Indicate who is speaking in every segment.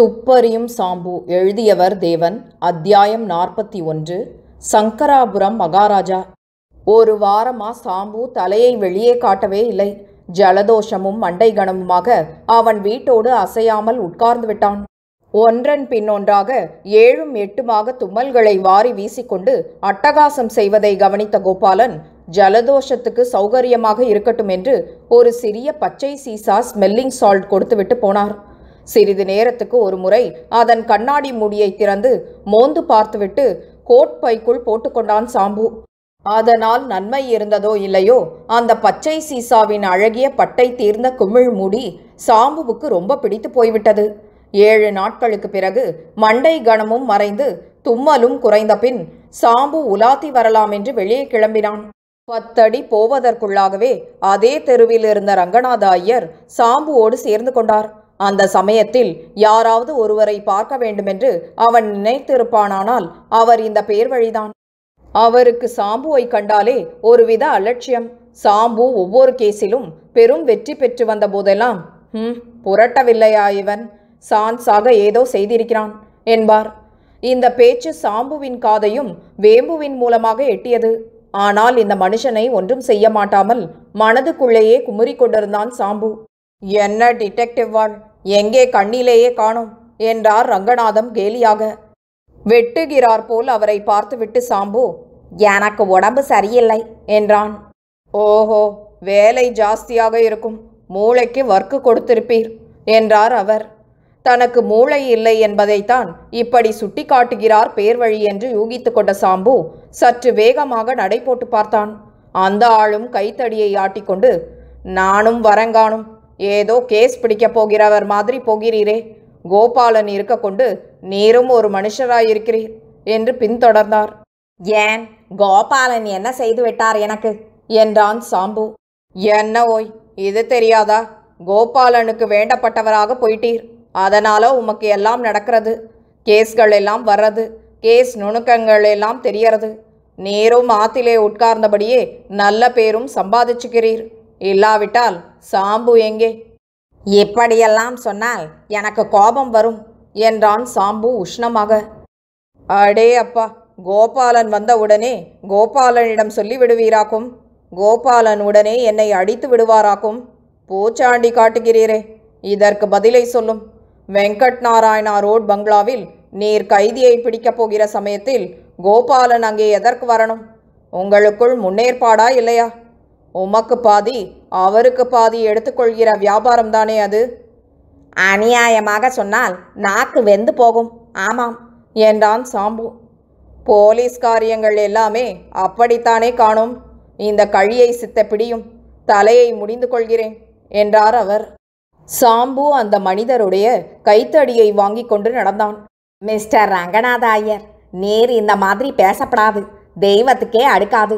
Speaker 1: துப்பறியும் சாம்பு எழுதியவர் தேவன் அத்தியாயம் நாற்பத்தி ஒன்று சங்கராபுரம் மகாராஜா ஒரு வாரமா சாம்பு தலையை வெளியே காட்டவே இல்லை ஜலதோஷமும் மண்டை கணமுமாக அவன் வீட்டோடு அசையாமல் உட்கார்ந்து விட்டான் ஒன்றன் பின்னொன்றாக ஏழும் எட்டுமாக தும்மல்களை வாரி வீசிக்கொண்டு அட்டகாசம் செய்வதை கவனித்த கோபாலன் ஜலதோஷத்துக்கு சௌகரியமாக இருக்கட்டும் என்று ஒரு சிறிய பச்சை சீசா ஸ்மெல்லிங் சால்ட் கொடுத்துவிட்டு போனார் சிறிது நேரத்துக்கு ஒரு முறை அதன் கண்ணாடி மூடியை திறந்து மோந்து பார்த்துவிட்டு கோட் பைக்குள் போட்டுக்கொண்டான் சாம்பு அதனால் நன்மை இருந்ததோ இல்லையோ அந்த பச்சை சீசாவின் அழகிய பட்டை தீர்ந்த குமிழ் மூடி சாம்புவுக்கு ரொம்ப பிடித்து போய்விட்டது ஏழு நாட்களுக்கு பிறகு மண்டை கணமும் மறைந்து தும்மலும் குறைந்த பின் சாம்பு உலாத்தி வரலாம் என்று வெளியே கிளம்பினான் பத்தடி போவதற்குள்ளாகவே அதே தெருவில் இருந்த ரங்கநாத ஐயர் சாம்புவோடு சேர்ந்து கொண்டார் அந்த சமயத்தில் யாராவது ஒருவரை பார்க்க வேண்டுமென்று அவன் நினைத்திருப்பானானால் அவர் இந்த பேர் வழிதான் அவருக்கு சாம்புவை கண்டாலே ஒருவித அலட்சியம் சாம்பு ஒவ்வொரு கேஸிலும் பெரும் வெற்றி பெற்று வந்த போதெல்லாம் ம் புரட்டவில்லையா இவன் சான்ஸாக ஏதோ செய்திருக்கிறான் என்பார் இந்த பேச்சு சாம்புவின் காதையும் வேம்புவின் மூலமாக எட்டியது ஆனால் இந்த மனுஷனை ஒன்றும் செய்ய மாட்டாமல் மனதுக்குள்ளேயே குமுறி கொண்டிருந்தான் சாம்பு என்ன டிடெக்டிவ் வாழ் எங்கே கண்ணிலேயே காணோம் என்றார் ரங்கநாதம் கேலியாக வெட்டுகிறார் போல் அவரை பார்த்துவிட்டு சாம்பு எனக்கு உடம்பு சரியில்லை என்றான் ஓஹோ வேலை ஜாஸ்தியாக இருக்கும் மூளைக்கு வர்க்கு கொடுத்திருப்பீர் என்றார் அவர் தனக்கு மூளை இல்லை என்பதைத்தான் இப்படி சுட்டி காட்டுகிறார் பேர்வழி என்று யூகித்து கொண்ட சாம்பு சற்று வேகமாக நடை போட்டு பார்த்தான் அந்த ஆளும் கைத்தடியை ஆட்டிக்கொண்டு நானும் வரங்கானும் ஏதோ கேஸ் பிடிக்க போகிறவர் மாதிரி போகிறீரே கோபாலன் இருக்க கொண்டு நீரும் ஒரு மனுஷராயிருக்கிறீர் என்று பின்தொடர்ந்தார் ஏன் கோபாலன் என்ன செய்து விட்டார் எனக்கு என்றான் சாம்பு என்ன ஓய் இது தெரியாதா கோபாலனுக்கு வேண்டப்பட்டவராக போயிட்டீர் அதனாலோ உமக்கு எல்லாம் நடக்கிறது கேஸ்கள் எல்லாம் வர்றது கேஸ் நுணுக்கங்கள் எல்லாம் தெரியறது நேரும் ஆத்திலே உட்கார்ந்தபடியே நல்ல பேரும் சம்பாதிச்சுக்கிறீர் இல்லாவிட்டால் சாம்பு எங்கே இப்படியெல்லாம் சொன்னால் எனக்கு கோபம் வரும் என்றான் சாம்பு உஷ்ணமாக அடே அப்பா கோபாலன் வந்தவுடனே கோபாலனிடம் சொல்லி விடுவீராக்கும் கோபாலன் உடனே என்னை அடித்து விடுவாராக்கும் பூச்சாண்டி காட்டுகிறீரே இதற்கு பதிலை சொல்லும் வெங்கட் நாராயணா ரோட் பங்களாவில் நீர் கைதியை பிடிக்கப் போகிற சமயத்தில் கோபாலன் அங்கே எதற்கு வரணும் உங்களுக்குள் முன்னேற்பாடா இல்லையா உமக்கு பாதி அவருக்கு பாதி எடுத்துக்கொள்கிற வியாபாரம் தானே அது அநியாயமாக சொன்னால் நாக்கு வெந்து போகும் ஆமாம் என்றான் சாம்பு போலீஸ் காரியங்கள் எல்லாமே அப்படித்தானே காணும் இந்த கழியை சித்த பிடியும் தலையை முடிந்து கொள்கிறேன் என்றார் அவர் சாம்பு அந்த மனிதருடைய கைத்தடியை வாங்கி கொண்டு நடந்தான் மிஸ்டர் ரங்கநாத ஐயர் நேர் இந்த மாதிரி பேசப்படாது தெய்வத்துக்கே அடுக்காது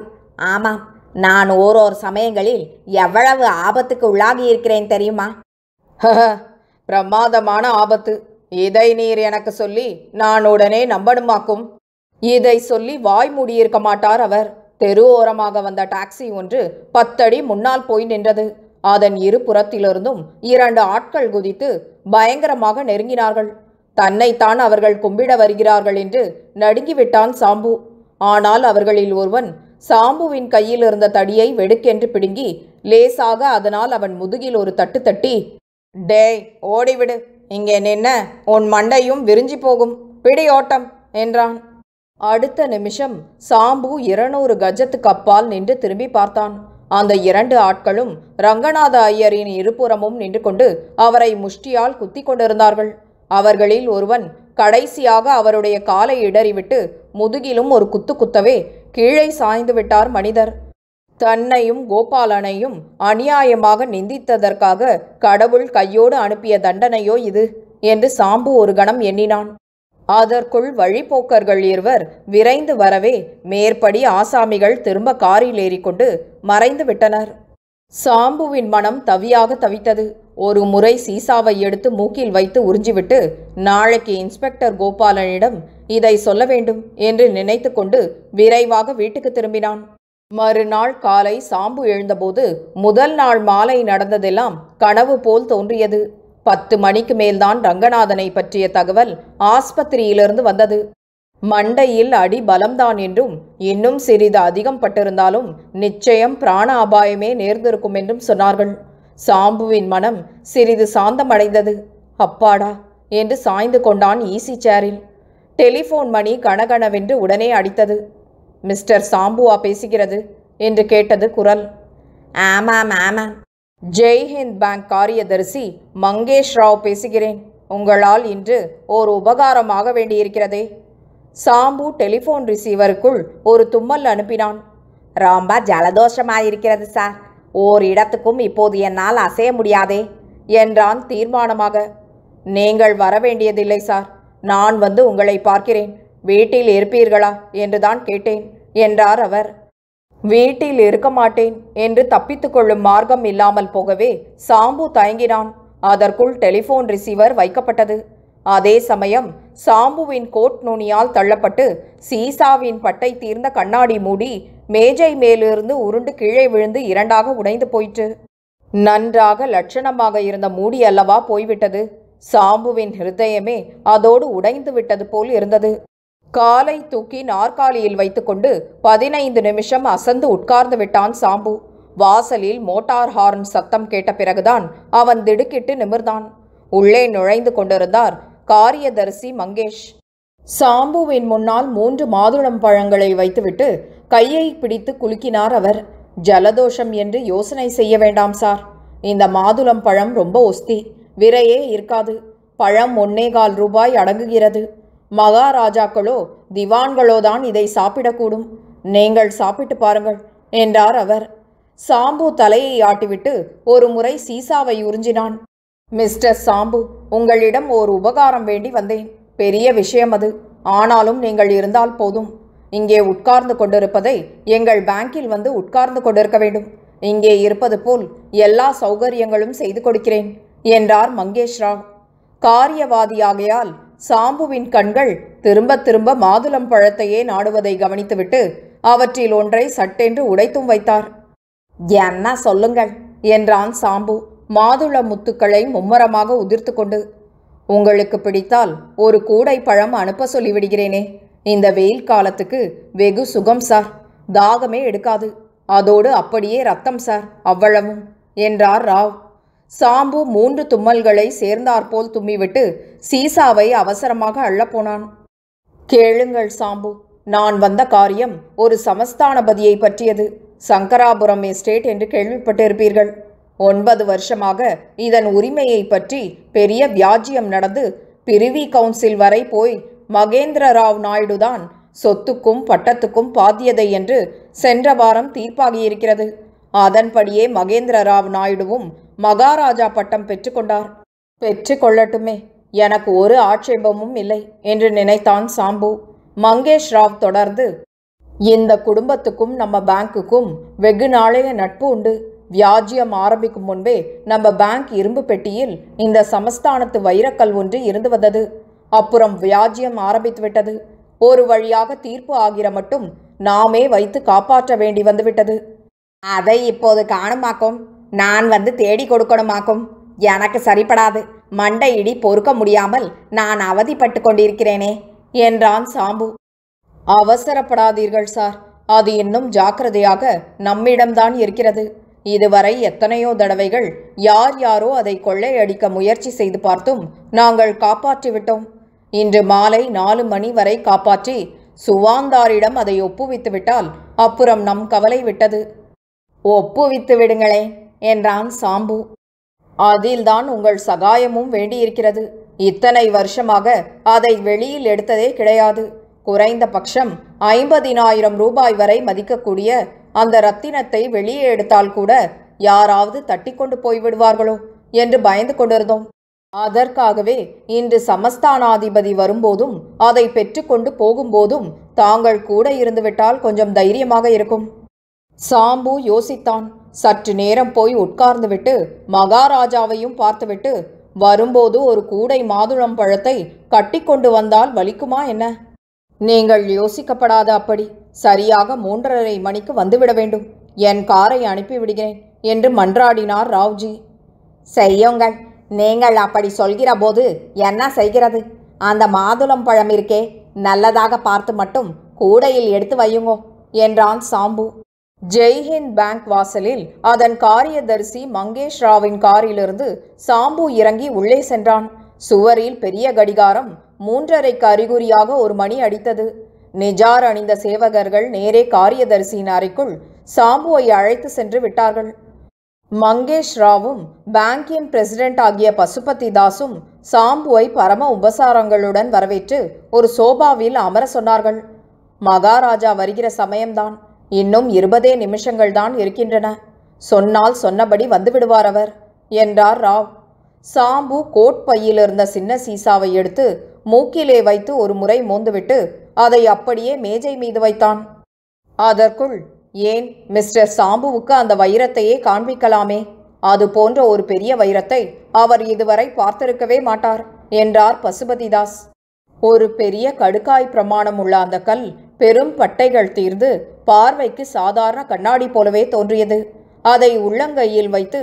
Speaker 1: ஆமாம் நான் ஓரோர் சமயங்களில் எவ்வளவு ஆபத்துக்கு உள்ளாகி இருக்கிறேன் தெரியுமா பிரமாதமான ஆபத்து இதை நீர் எனக்கு சொல்லி நான் உடனே நம்பணுமாக்கும் இதை சொல்லி வாய் மூடியிருக்க மாட்டார் அவர் தெரு ஓரமாக வந்த டாக்ஸி ஒன்று பத்தடி முன்னால் போய் நின்றது அதன் இரு புறத்திலிருந்தும் இரண்டு ஆட்கள் குதித்து பயங்கரமாக நெருங்கினார்கள் தன்னைத்தான் அவர்கள் கும்பிட வருகிறார்கள் என்று நடுங்கிவிட்டான் சாம்பு ஆனால் அவர்களில் ஒருவன் சாம்புவின் கையில் இருந்த தடியை வெடுக்கென்று பிடுங்கி லேசாக அதனால் அவன் முதுகில் ஒரு தட்டு தட்டி டேய் ஓடிவிடு இங்கே நின்ன உன் மண்டையும் விரிஞ்சி போகும் பிடி ஓட்டம் என்றான் அடுத்த நிமிஷம் சாம்பு இருநூறு கஜத்துக்கு அப்பால் நின்று திரும்பி பார்த்தான் அந்த இரண்டு ஆட்களும் ரங்கநாத ஐயரின் இருபுறமும் நின்று கொண்டு அவரை முஷ்டியால் குத்தி கொண்டிருந்தார்கள் அவர்களில் ஒருவன் கடைசியாக அவருடைய காலை இடறிவிட்டு முதுகிலும் ஒரு குத்து குத்தவே கீழே சாய்ந்து விட்டார் மனிதர் தன்னையும் கோபாலனையும் அநியாயமாக நிந்தித்ததற்காக கடவுள் கையோடு அனுப்பிய தண்டனையோ இது என்று சாம்பு ஒரு கணம் எண்ணினான் அதற்குள் வழிபோக்கர்கள் இருவர் விரைந்து வரவே மேற்படி ஆசாமிகள் திரும்ப காரில் ஏறிக்கொண்டு மறைந்து விட்டனர் சாம்புவின் மனம் தவியாக தவித்தது ஒரு முறை சீசாவை எடுத்து மூக்கில் வைத்து உறிஞ்சிவிட்டு நாளைக்கு இன்ஸ்பெக்டர் கோபாலனிடம் இதை சொல்ல வேண்டும் என்று நினைத்து கொண்டு விரைவாக வீட்டுக்கு திரும்பினான் மறுநாள் காலை சாம்பு எழுந்தபோது முதல் நாள் மாலை நடந்ததெல்லாம் கனவு போல் தோன்றியது பத்து மணிக்கு மேல்தான் ரங்கநாதனை பற்றிய தகவல் ஆஸ்பத்திரியிலிருந்து வந்தது மண்டையில் அடி பலம்தான் என்றும் இன்னும் சிறிது அதிகம் பட்டிருந்தாலும் நிச்சயம் பிராண அபாயமே நேர்ந்திருக்கும் என்றும் சொன்னார்கள் சாம்புவின் மனம் சிறிது சாந்தமடைந்தது அப்பாடா என்று சாய்ந்து கொண்டான் ஈசி சேரில் டெலிஃபோன் மணி கணகணவென்று உடனே அடித்தது மிஸ்டர் சாம்புவா பேசுகிறது என்று கேட்டது குரல் ஆமாம் ஆமாம் ஜெய்ஹிந்த் பேங்க் காரியதரிசி மங்கேஷ் ராவ் பேசுகிறேன் உங்களால் இன்று ஒரு உபகாரமாக வேண்டியிருக்கிறதே சாம்பு டெலிஃபோன் ரிசீவருக்குள் ஒரு தும்மல் அனுப்பினான் ரொம்ப ஜலதோஷமாயிருக்கிறது சார் ஓர் இடத்துக்கும் இப்போது என்னால் அசைய முடியாதே என்றான் தீர்மானமாக நீங்கள் வர வேண்டியதில்லை சார் நான் வந்து உங்களை பார்க்கிறேன் வீட்டில் இருப்பீர்களா என்றுதான் கேட்டேன் என்றார் அவர் வீட்டில் இருக்க மாட்டேன் என்று தப்பித்து கொள்ளும் மார்க்கம் இல்லாமல் போகவே சாம்பு தயங்கினான் அதற்குள் டெலிஃபோன் ரிசீவர் வைக்கப்பட்டது அதே சமயம் சாம்புவின் கோட் நுனியால் தள்ளப்பட்டு சீசாவின் பட்டை தீர்ந்த கண்ணாடி மூடி மேஜை மேலிருந்து உருண்டு கீழே விழுந்து இரண்டாக உடைந்து போயிற்று நன்றாக லட்சணமாக இருந்த மூடி அல்லவா போய்விட்டது சாம்புவின் ஹிருதயமே அதோடு உடைந்து விட்டது போல் இருந்தது காலை தூக்கி நாற்காலியில் வைத்துக்கொண்டு பதினைந்து நிமிஷம் அசந்து உட்கார்ந்து விட்டான் சாம்பு வாசலில் மோட்டார் ஹார்ன் சத்தம் கேட்ட பிறகுதான் அவன் திடுக்கிட்டு நிமிர்ந்தான் உள்ளே நுழைந்து கொண்டிருந்தார் காரியதரிசி மங்கேஷ் சாம்புவின் முன்னால் மூன்று மாதுளம் பழங்களை வைத்துவிட்டு கையை பிடித்து குலுக்கினார் அவர் ஜலதோஷம் என்று யோசனை செய்ய வேண்டாம் சார் இந்த மாதுளம் பழம் ரொம்ப ஒஸ்தி விரையே இருக்காது பழம் ஒன்னேகால் ரூபாய் அடங்குகிறது மகாராஜாக்களோ திவான்களோ தான் இதை சாப்பிடக்கூடும் நீங்கள் சாப்பிட்டு பாருங்கள் என்றார் அவர் சாம்பு தலையை ஆட்டிவிட்டு ஒரு முறை சீசாவை உறிஞ்சினான் மிஸ்டர் சாம்பு உங்களிடம் ஓர் உபகாரம் வேண்டி வந்தேன் பெரிய விஷயம் அது ஆனாலும் நீங்கள் இருந்தால் போதும் இங்கே உட்கார்ந்து கொண்டிருப்பதை எங்கள் பேங்கில் வந்து உட்கார்ந்து கொண்டிருக்க வேண்டும் இங்கே இருப்பது போல் எல்லா சௌகரியங்களும் செய்து கொடுக்கிறேன் என்றார் மங்கேஷ்ராவ் காரியவாதியாகையால் சாம்புவின் கண்கள் திரும்ப திரும்ப மாதுளம் பழத்தையே நாடுவதை கவனித்துவிட்டு அவற்றில் ஒன்றை சட்டென்று உடைத்தும் வைத்தார் என்ன சொல்லுங்கள் என்றான் சாம்பு மாதுள முத்துக்களை மும்மரமாக உதிர்த்து கொண்டு உங்களுக்கு பிடித்தால் ஒரு கூடை பழம் அனுப்ப சொல்லிவிடுகிறேனே இந்த வெயில் காலத்துக்கு வெகு சுகம் சார் தாகமே எடுக்காது அதோடு அப்படியே ரத்தம் சார் அவ்வளவும் என்றார் ராவ் சாம்பு மூன்று தும்மல்களை சேர்ந்தாற்போல் தும்மிவிட்டு சீசாவை அவசரமாக அள்ளப்போனான் கேளுங்கள் சாம்பு நான் வந்த காரியம் ஒரு சமஸ்தானபதியை பற்றியது சங்கராபுரம் எஸ்டேட் என்று கேள்விப்பட்டிருப்பீர்கள் ஒன்பது வருஷமாக இதன் உரிமையை பற்றி பெரிய வியாஜியம் நடந்து பிரிவி கவுன்சில் வரை போய் மகேந்திர ராவ் நாயுடுதான் சொத்துக்கும் பட்டத்துக்கும் பாத்தியதை என்று சென்ற வாரம் தீர்ப்பாகியிருக்கிறது அதன்படியே மகேந்திர ராவ் நாயுடுவும் மகாராஜா பட்டம் பெற்றுக்கொண்டார் பெற்று கொள்ளட்டுமே எனக்கு ஒரு ஆட்சேபமும் இல்லை என்று நினைத்தான் சாம்பு மங்கேஷ் ராவ் தொடர்ந்து இந்த குடும்பத்துக்கும் நம்ம பேங்க்குக்கும் வெகு நாளைய நட்பு உண்டு வியாஜியம் ஆரம்பிக்கும் முன்பே நம்ம பேங்க் இரும்பு பெட்டியில் இந்த சமஸ்தானத்து வைரக்கல் ஒன்று இருந்து வந்தது அப்புறம் வியாஜியம் ஆரம்பித்து விட்டது ஒரு வழியாக தீர்ப்பு ஆகிற மட்டும் நாமே வைத்து காப்பாற்ற வேண்டி வந்துவிட்டது அதை இப்போது காணமாக்கும் நான் வந்து தேடி கொடுக்கணுமாக்கும் எனக்கு சரிப்படாது மண்டை இடி பொறுக்க முடியாமல் நான் அவதிப்பட்டு கொண்டிருக்கிறேனே என்றான் சாம்பு அவசரப்படாதீர்கள் சார் அது இன்னும் ஜாக்கிரதையாக நம்மிடம்தான் இருக்கிறது இதுவரை எத்தனையோ தடவைகள் யார் யாரோ அதை கொள்ளையடிக்க முயற்சி செய்து பார்த்தும் நாங்கள் காப்பாற்றிவிட்டோம் இன்று மாலை நாலு மணி வரை காப்பாற்றி சுவாந்தாரிடம் அதை ஒப்புவித்துவிட்டால் அப்புறம் நம் கவலை விட்டது ஒப்புவித்து விடுங்களேன் என்றான் சாம்பு அதில்தான் உங்கள் சகாயமும் வேண்டியிருக்கிறது இத்தனை வருஷமாக அதை வெளியில் எடுத்ததே கிடையாது குறைந்த பட்சம் ஐம்பதினாயிரம் ரூபாய் வரை மதிக்கக்கூடிய அந்த ரத்தினத்தை வெளியே எடுத்தால் கூட யாராவது தட்டி கொண்டு போய்விடுவார்களோ என்று பயந்து கொண்டிருந்தோம் அதற்காகவே இன்று சமஸ்தானாதிபதி வரும்போதும் அதை பெற்றுக்கொண்டு போகும்போதும் தாங்கள் கூட இருந்துவிட்டால் கொஞ்சம் தைரியமாக இருக்கும் சாம்பு யோசித்தான் சற்று நேரம் போய் உட்கார்ந்துவிட்டு மகாராஜாவையும் பார்த்துவிட்டு வரும்போது ஒரு கூடை மாதுளம் பழத்தை கட்டி கொண்டு வந்தால் வலிக்குமா என்ன நீங்கள் யோசிக்கப்படாத அப்படி சரியாக மூன்றரை மணிக்கு வந்துவிட வேண்டும் என் காரை அனுப்பிவிடுகிறேன் என்று மன்றாடினார் ராவ்ஜி செய்யுங்கள் நீங்கள் அப்படி சொல்கிற போது என்ன செய்கிறது அந்த மாதுளம் பழம் இருக்கே நல்லதாக பார்த்து மட்டும் கூடையில் எடுத்து வையுங்கோ என்றான் சாம்பு ஜெய்ஹிந்த் பேங்க் வாசலில் அதன் காரியதரிசி மங்கேஷ் ராவின் காரிலிருந்து சாம்பு இறங்கி உள்ளே சென்றான் சுவரில் பெரிய கடிகாரம் மூன்றரைக்கு அறிகுறியாக ஒரு மணி அடித்தது நிஜார் அணிந்த சேவகர்கள் நேரே காரியதரிசியின் அறைக்குள் சாம்புவை அழைத்து சென்று விட்டார்கள் மங்கேஷ் ராவும் பேங்கின் பிரசிடென்ட் ஆகிய பசுபதி தாஸும் சாம்புவை பரம உபசாரங்களுடன் வரவேற்று ஒரு சோபாவில் அமர சொன்னார்கள் மகாராஜா வருகிற சமயம்தான் இன்னும் இருபதே நிமிஷங்கள் தான் இருக்கின்றன சொன்னால் சொன்னபடி வந்துவிடுவார் அவர் என்றார் ராவ் சாம்பு கோட் பையிலிருந்த இருந்த சின்ன சீசாவை எடுத்து மூக்கிலே வைத்து ஒரு முறை மோந்துவிட்டு அதை அப்படியே மேஜை மீது வைத்தான் அதற்குள் ஏன் மிஸ்டர் சாம்புவுக்கு அந்த வைரத்தையே காண்பிக்கலாமே அது போன்ற ஒரு பெரிய வைரத்தை அவர் இதுவரை பார்த்திருக்கவே மாட்டார் என்றார் பசுபதிதாஸ் ஒரு பெரிய கடுக்காய் பிரமாணம் உள்ள அந்த கல் பெரும் பட்டைகள் தீர்ந்து பார்வைக்கு சாதாரண கண்ணாடி போலவே தோன்றியது அதை உள்ளங்கையில் வைத்து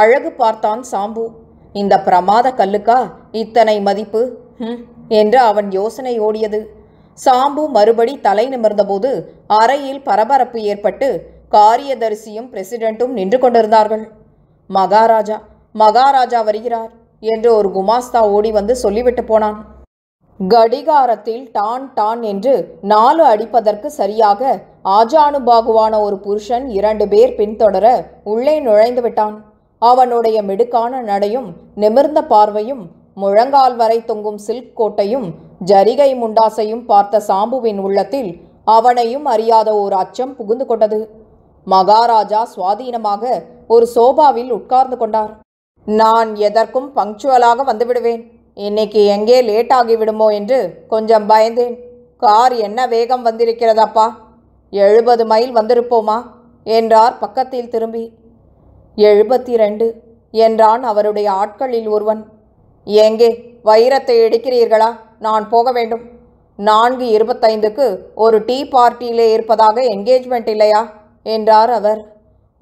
Speaker 1: அழகு பார்த்தான் சாம்பு இந்த பிரமாத கல்லுக்கா இத்தனை மதிப்பு என்று அவன் யோசனை ஓடியது சாம்பு மறுபடி தலை நிமிர்ந்தபோது அறையில் பரபரப்பு ஏற்பட்டு காரியதரிசியும் பிரசிடென்ட்டும் நின்று கொண்டிருந்தார்கள் மகாராஜா மகாராஜா வருகிறார் என்று ஒரு குமாஸ்தா ஓடி வந்து சொல்லிவிட்டு போனான் கடிகாரத்தில் டான் டான் என்று நாலு அடிப்பதற்கு சரியாக ஆஜானுபாகுவான ஒரு புருஷன் இரண்டு பேர் பின்தொடர உள்ளே நுழைந்து விட்டான் அவனுடைய மிடுக்கான நடையும் நிமிர்ந்த பார்வையும் முழங்கால் வரை தொங்கும் சில்க் கோட்டையும் ஜரிகை முண்டாசையும் பார்த்த சாம்புவின் உள்ளத்தில் அவனையும் அறியாத ஒரு அச்சம் புகுந்து கொண்டது மகாராஜா சுவாதீனமாக ஒரு சோபாவில் உட்கார்ந்து கொண்டார் நான் எதற்கும் பங்க்சுவலாக வந்துவிடுவேன் இன்னைக்கு எங்கே லேட் ஆகிவிடுமோ என்று கொஞ்சம் பயந்தேன் கார் என்ன வேகம் வந்திருக்கிறதாப்பா எழுபது மைல் வந்திருப்போமா என்றார் பக்கத்தில் திரும்பி எழுபத்தி ரெண்டு என்றான் அவருடைய ஆட்களில் ஒருவன் எங்கே வைரத்தை எடுக்கிறீர்களா நான் போக வேண்டும் நான்கு இருபத்தைந்துக்கு ஒரு டீ பார்ட்டியிலே இருப்பதாக என்கேஜ்மெண்ட் இல்லையா என்றார் அவர்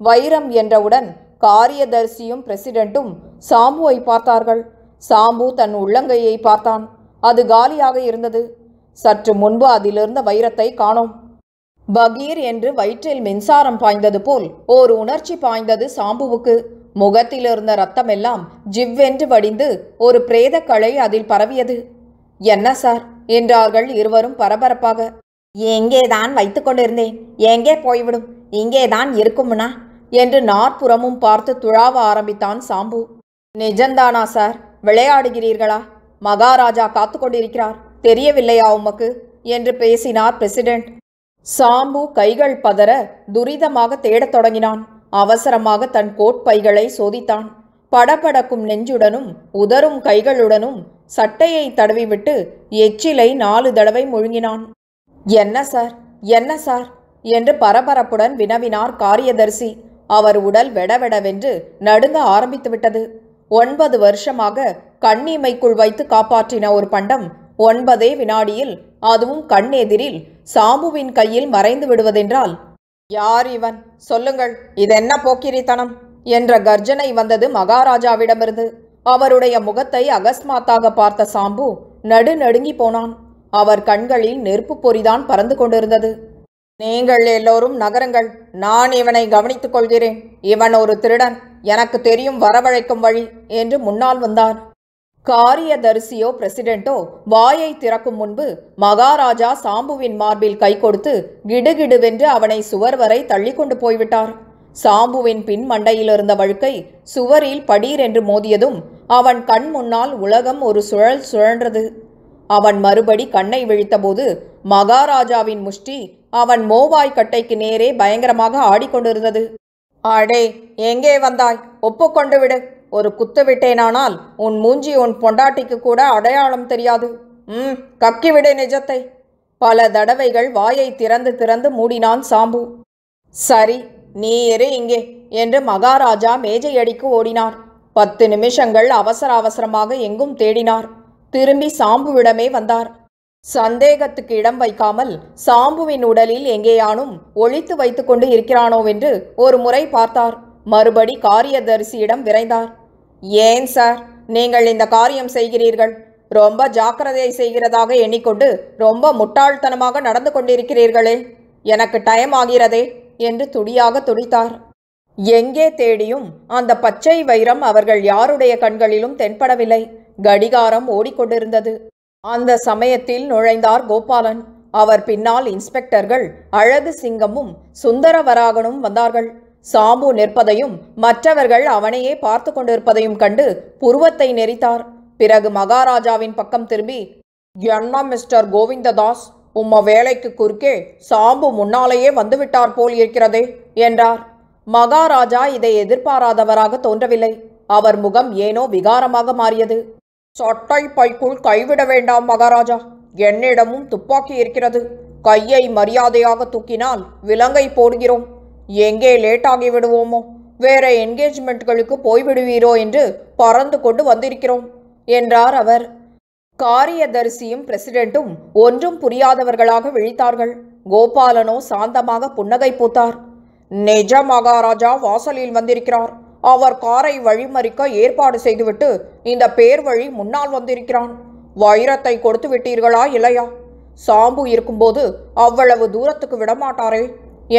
Speaker 1: வைரம் என்றவுடன் காரியதர்சியும் பிரசிடெண்ட்டும் சாமுவை பார்த்தார்கள் சாம்பு தன் உள்ளங்கையை பார்த்தான் அது காலியாக இருந்தது சற்று முன்பு அதிலிருந்த வைரத்தை காணோம் பகீர் என்று வயிற்றில் மின்சாரம் பாய்ந்தது போல் ஓர் உணர்ச்சி பாய்ந்தது சாம்புவுக்கு முகத்திலிருந்த ரத்தமெல்லாம் ஜிவ்வென்று வடிந்து ஒரு பிரேத களை அதில் பரவியது என்ன சார் என்றார்கள் இருவரும் பரபரப்பாக எங்கேதான் வைத்து கொண்டிருந்தேன் எங்கே போய்விடும் இங்கேதான் இருக்கும்னா என்று நாற்புறமும் பார்த்து துழாவ ஆரம்பித்தான் சாம்பு நிஜந்தானா சார் விளையாடுகிறீர்களா மகாராஜா காத்து கொண்டிருக்கிறார் தெரியவில்லையா உமக்கு என்று பேசினார் பிரசிடென்ட் சாம்பு கைகள் பதற துரிதமாக தேடத் தொடங்கினான் அவசரமாக தன் கோட்பைகளை சோதித்தான் படபடக்கும் நெஞ்சுடனும் உதரும் கைகளுடனும் சட்டையை தடவிவிட்டு எச்சிலை நாலு தடவை முழுங்கினான் என்ன சார் என்ன சார் என்று பரபரப்புடன் வினவினார் காரியதர்சி அவர் உடல் வெடவெடவென்று நடுங்க ஆரம்பித்துவிட்டது ஒன்பது வருஷமாக கண்ணீமைக்குள் வைத்து காப்பாற்றின ஒரு பண்டம் ஒன்பதே வினாடியில் அதுவும் கண்ணெதிரில் சாம்புவின் கையில் மறைந்து விடுவதென்றால் யார் இவன் சொல்லுங்கள் இதென்ன போக்கிரித்தனம் என்ற கர்ஜனை வந்தது மகாராஜாவிடமிருந்து அவருடைய முகத்தை அகஸ்மாத்தாக பார்த்த சாம்பு நடுநடுங்கி போனான் அவர் கண்களில் நெருப்பு பொறிதான் பறந்து கொண்டிருந்தது நீங்கள் எல்லோரும் நகரங்கள் நான் இவனை கவனித்துக் கொள்கிறேன் இவன் ஒரு திருடன் எனக்கு தெரியும் வரவழைக்கும் வழி என்று முன்னால் வந்தார் காரியதரிசியோ பிரசிடென்ட்டோ வாயை திறக்கும் முன்பு மகாராஜா சாம்புவின் மார்பில் கை கொடுத்து கிடுகிடுவென்று அவனை சுவர் வரை தள்ளிக்கொண்டு போய்விட்டார் சாம்புவின் பின் மண்டையிலிருந்த வழுக்கை சுவரில் படீர் என்று மோதியதும் அவன் கண் முன்னால் உலகம் ஒரு சுழல் சுழன்றது அவன் மறுபடி கண்ணை விழித்தபோது மகாராஜாவின் முஷ்டி அவன் மோவாய் கட்டைக்கு நேரே பயங்கரமாக ஆடிக்கொண்டிருந்தது அடே எங்கே வந்தாய் ஒப்புக்கொண்டு விடு ஒரு குத்து விட்டேனானால் உன் மூஞ்சி உன் பொண்டாட்டிக்கு கூட அடையாளம் தெரியாது ம் கக்கிவிடு நிஜத்தை பல தடவைகள் வாயை திறந்து திறந்து மூடினான் சாம்பு சரி நீ எரு இங்கே என்று மகாராஜா மேஜையடிக்கு ஓடினார் பத்து நிமிஷங்கள் அவசர அவசரமாக எங்கும் தேடினார் திரும்பி சாம்புவிடமே வந்தார் சந்தேகத்துக்கு இடம் வைக்காமல் சாம்புவின் உடலில் எங்கேயானும் ஒழித்து வைத்துக்கொண்டு இருக்கிறானோ என்று ஒரு முறை பார்த்தார் மறுபடி காரியதரிசியிடம் விரைந்தார் ஏன் சார் நீங்கள் இந்த காரியம் செய்கிறீர்கள் ரொம்ப ஜாக்கிரதை செய்கிறதாக எண்ணிக்கொண்டு ரொம்ப முட்டாள்தனமாக நடந்து கொண்டிருக்கிறீர்களே எனக்கு டைம் ஆகிறதே என்று துடியாக துடித்தார் எங்கே தேடியும் அந்த பச்சை வைரம் அவர்கள் யாருடைய கண்களிலும் தென்படவில்லை கடிகாரம் ஓடிக்கொண்டிருந்தது அந்த சமயத்தில் நுழைந்தார் கோபாலன் அவர் பின்னால் இன்ஸ்பெக்டர்கள் அழகு சிங்கமும் சுந்தரவராகனும் வந்தார்கள் சாம்பு நிற்பதையும் மற்றவர்கள் அவனையே பார்த்து கொண்டிருப்பதையும் கண்டு புருவத்தை நெறித்தார் பிறகு மகாராஜாவின் பக்கம் திரும்பி என்ன மிஸ்டர் கோவிந்ததாஸ் உம்ம வேலைக்கு குறுக்கே சாம்பு முன்னாலேயே வந்துவிட்டார் போல் இருக்கிறதே என்றார் மகாராஜா இதை எதிர்பாராதவராக தோன்றவில்லை அவர் முகம் ஏனோ விகாரமாக மாறியது சட்டை பைக்குள் கைவிட வேண்டாம் மகாராஜா என்னிடமும் துப்பாக்கி இருக்கிறது கையை மரியாதையாக தூக்கினால் விலங்கை போடுகிறோம் எங்கே லேட்டாகி விடுவோமோ வேற என்கேஜ்மெண்ட்களுக்கு போய்விடுவீரோ என்று பறந்து கொண்டு வந்திருக்கிறோம் என்றார் அவர் காரியதரிசியும் பிரசிடென்ட்டும் ஒன்றும் புரியாதவர்களாக விழித்தார்கள் கோபாலனோ சாந்தமாக புன்னகை பூத்தார் நிஜ மகாராஜா வாசலில் வந்திருக்கிறார் அவர் காரை வழிமறிக்க ஏற்பாடு செய்துவிட்டு இந்த பேர் வழி முன்னால் வந்திருக்கிறான் வைரத்தை கொடுத்து விட்டீர்களா இல்லையா சாம்பு இருக்கும்போது அவ்வளவு தூரத்துக்கு விடமாட்டாரே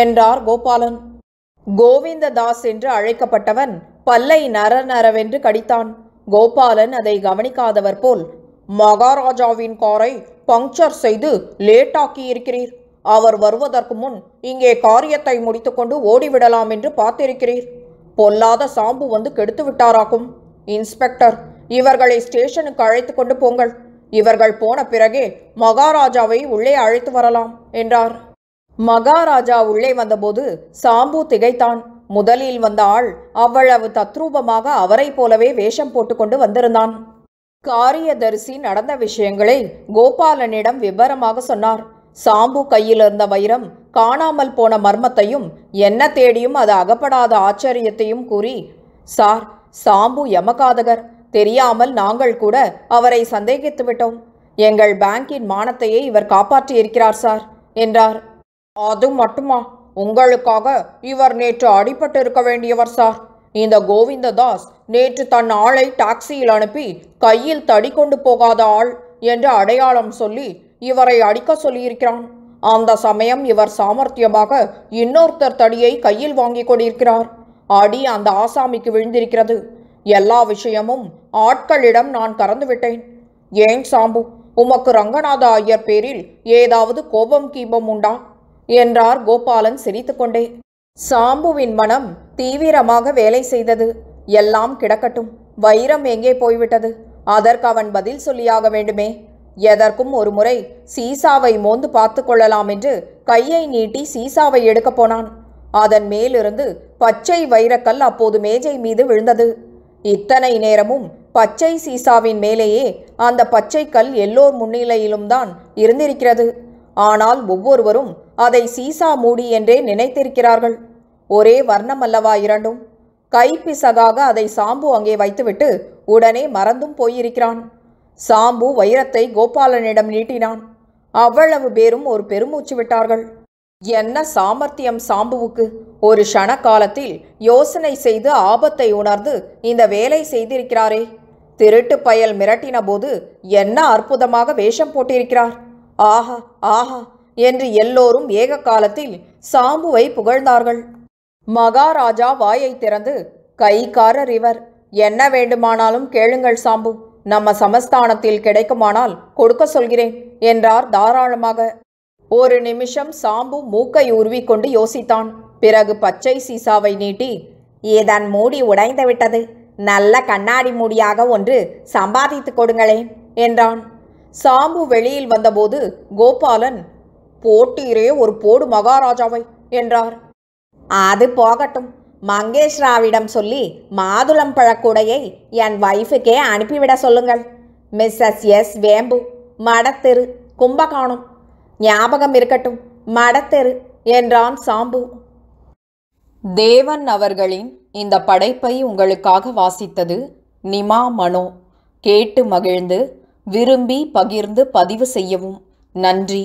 Speaker 1: என்றார் கோபாலன் கோவிந்ததாஸ் என்று அழைக்கப்பட்டவன் பல்லை நர நரவென்று கடித்தான் கோபாலன் அதை கவனிக்காதவர் போல் மகாராஜாவின் காரை பங்க்சர் செய்து லேட்டாக்கி இருக்கிறீர் அவர் வருவதற்கு முன் இங்கே காரியத்தை முடித்துக்கொண்டு ஓடிவிடலாம் என்று பார்த்திருக்கிறீர் பொல்லாத சாம்பு வந்து கெடுத்து விட்டாராக்கும் இன்ஸ்பெக்டர் இவர்களை ஸ்டேஷனுக்கு அழைத்து கொண்டு போங்கள் இவர்கள் போன பிறகே மகாராஜாவை உள்ளே அழைத்து வரலாம் என்றார் மகாராஜா உள்ளே வந்தபோது சாம்பு திகைத்தான் முதலில் வந்த ஆள் அவ்வளவு தத்ரூபமாக அவரை போலவே வேஷம் போட்டுக்கொண்டு வந்திருந்தான் காரியதரிசி நடந்த விஷயங்களை கோபாலனிடம் விவரமாக சொன்னார் சாம்பு கையில் இருந்த வைரம் காணாமல் போன மர்மத்தையும் என்ன தேடியும் அது அகப்படாத ஆச்சரியத்தையும் கூறி சார் சாம்பு யமகாதகர் தெரியாமல் நாங்கள் கூட அவரை சந்தேகித்து விட்டோம் எங்கள் பேங்கின் மானத்தையே இவர் காப்பாற்றியிருக்கிறார் சார் என்றார் அது மட்டுமா உங்களுக்காக இவர் நேற்று அடிபட்டு இருக்க வேண்டியவர் சார் இந்த கோவிந்ததாஸ் நேற்று தன் ஆளை டாக்ஸியில் அனுப்பி கையில் தடி கொண்டு போகாத ஆள் என்று அடையாளம் சொல்லி இவரை அடிக்க சொல்லியிருக்கிறான் அந்த சமயம் இவர் சாமர்த்தியமாக இன்னொருத்தர் தடியை கையில் வாங்கி கொண்டிருக்கிறார் அடி அந்த ஆசாமிக்கு விழுந்திருக்கிறது எல்லா விஷயமும் ஆட்களிடம் நான் கறந்துவிட்டேன் ஏன் சாம்பு உமக்கு ரங்கநாத ஐயர் பேரில் ஏதாவது கோபம் கீபம் உண்டா என்றார் கோபாலன் சிரித்துக்கொண்டே சாம்புவின் மனம் தீவிரமாக வேலை செய்தது எல்லாம் கிடக்கட்டும் வைரம் எங்கே போய்விட்டது அதற்கு அவன் பதில் சொல்லியாக வேண்டுமே எதற்கும் ஒரு முறை சீசாவை மோந்து பார்த்து கொள்ளலாம் என்று கையை நீட்டி சீசாவை எடுக்க போனான் அதன் மேலிருந்து பச்சை வைரக்கல் அப்போது மேஜை மீது விழுந்தது இத்தனை நேரமும் பச்சை சீசாவின் மேலேயே அந்த பச்சை கல் எல்லோர் முன்னிலையிலும் தான் இருந்திருக்கிறது ஆனால் ஒவ்வொருவரும் அதை சீசா மூடி என்றே நினைத்திருக்கிறார்கள் ஒரே வர்ணம் அல்லவா இரண்டும் கைப்பிசகாக அதை சாம்பு அங்கே வைத்துவிட்டு உடனே மறந்தும் போயிருக்கிறான் சாம்பு வைரத்தை கோபாலனிடம் நீட்டினான் அவ்வளவு பேரும் ஒரு பெருமூச்சு விட்டார்கள் என்ன சாமர்த்தியம் சாம்புவுக்கு ஒரு ஷண காலத்தில் யோசனை செய்து ஆபத்தை உணர்ந்து இந்த வேலை செய்திருக்கிறாரே திருட்டு பயல் மிரட்டின போது என்ன அற்புதமாக வேஷம் போட்டிருக்கிறார் ஆஹா ஆஹா என்று எல்லோரும் ஏக காலத்தில் சாம்புவை புகழ்ந்தார்கள் மகாராஜா வாயை திறந்து கைக்காரர் இவர் என்ன வேண்டுமானாலும் கேளுங்கள் சாம்பு நம்ம சமஸ்தானத்தில் கிடைக்குமானால் கொடுக்க சொல்கிறேன் என்றார் தாராளமாக ஒரு நிமிஷம் சாம்பு மூக்கை உருவிக்கொண்டு யோசித்தான் பிறகு பச்சை சீசாவை நீட்டி இதன் மூடி உடைந்து விட்டது நல்ல கண்ணாடி மூடியாக ஒன்று சம்பாதித்து கொடுங்களேன் என்றான் சாம்பு வெளியில் வந்தபோது கோபாலன் போட்டீரே ஒரு போடு மகாராஜாவை என்றார் அது போகட்டும் மங்கேஷ்ராவிடம் சொல்லி மாதுளம் பழக்கூடையை என் வைஃபுக்கே அனுப்பிவிட சொல்லுங்கள் மிஸ்ஸஸ் எஸ் வேம்பு மடத்தெரு கும்பகோணம் ஞாபகம் இருக்கட்டும் மடத்தெரு என்றான் சாம்பு தேவன் அவர்களின் இந்த படைப்பை உங்களுக்காக வாசித்தது நிமா மனோ கேட்டு மகிழ்ந்து விரும்பி பகிர்ந்து பதிவு செய்யவும் நன்றி